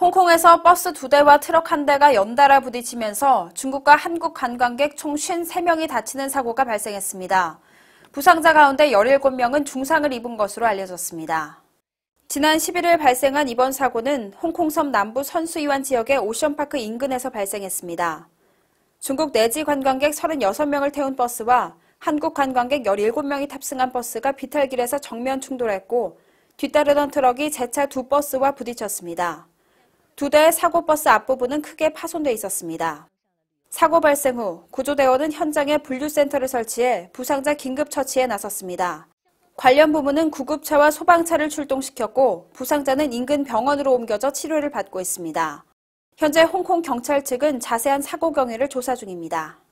홍콩에서 버스 두 대와 트럭 한 대가 연달아 부딪히면서 중국과 한국 관광객 총 53명이 다치는 사고가 발생했습니다. 부상자 가운데 17명은 중상을 입은 것으로 알려졌습니다. 지난 11일 발생한 이번 사고는 홍콩섬 남부 선수이완 지역의 오션파크 인근에서 발생했습니다. 중국 내지 관광객 36명을 태운 버스와 한국 관광객 17명이 탑승한 버스가 비탈길에서 정면 충돌했고 뒤따르던 트럭이 재차 두 버스와 부딪혔습니다. 두대의 사고버스 앞부분은 크게 파손돼 있었습니다. 사고 발생 후 구조대원은 현장에 분류센터를 설치해 부상자 긴급 처치에 나섰습니다. 관련 부문은 구급차와 소방차를 출동시켰고 부상자는 인근 병원으로 옮겨져 치료를 받고 있습니다. 현재 홍콩 경찰 측은 자세한 사고 경위를 조사 중입니다.